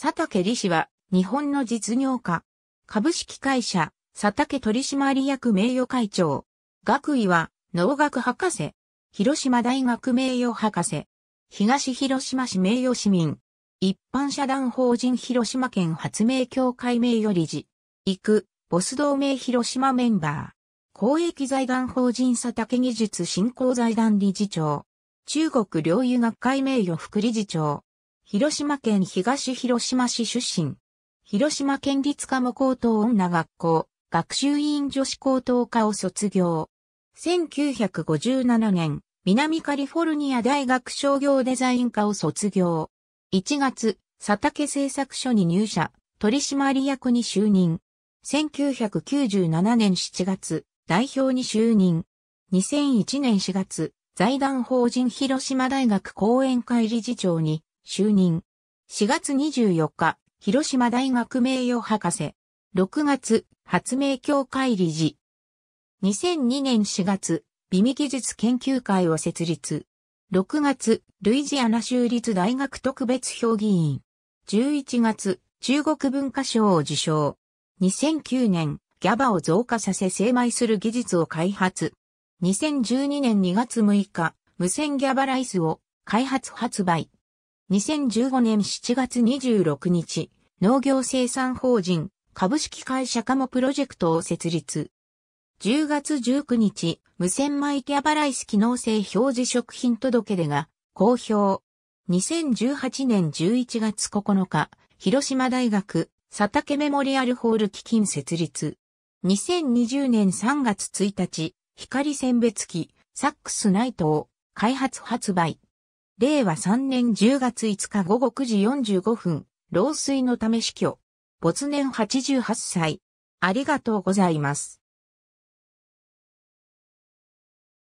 佐竹理氏は、日本の実業家。株式会社、佐竹取締役名誉会長。学位は、農学博士。広島大学名誉博士。東広島市名誉市民。一般社団法人広島県発明協会名誉理事。行く、ボス同盟広島メンバー。公益財団法人佐竹技術振興財団理事長。中国領有学会名誉副理事長。広島県東広島市出身。広島県立科目高等女学校、学習院女子高等科を卒業。1957年、南カリフォルニア大学商業デザイン科を卒業。1月、佐竹製作所に入社、取締役に就任。1997年7月、代表に就任。2001年4月、財団法人広島大学講演会理事長に就任。4月24日、広島大学名誉博士。6月、発明協会理事。2002年4月、美味技術研究会を設立。6月、ルイジアナ州立大学特別評議員。11月、中国文化賞を受賞。2009年、ギャバを増加させ精米する技術を開発。2012年2月6日、無線ギャバライスを開発発売。2015年7月26日、農業生産法人株式会社カモプロジェクトを設立。10月19日、無洗米キャバライス機能性表示食品届出が公表。2018年11月9日、広島大学佐竹メモリアルホール基金設立。2020年3月1日、光選別機、サックスナイトを開発発売。令和3年10月5日午後9時45分、老衰のため死去。没年88歳。ありがとうございます。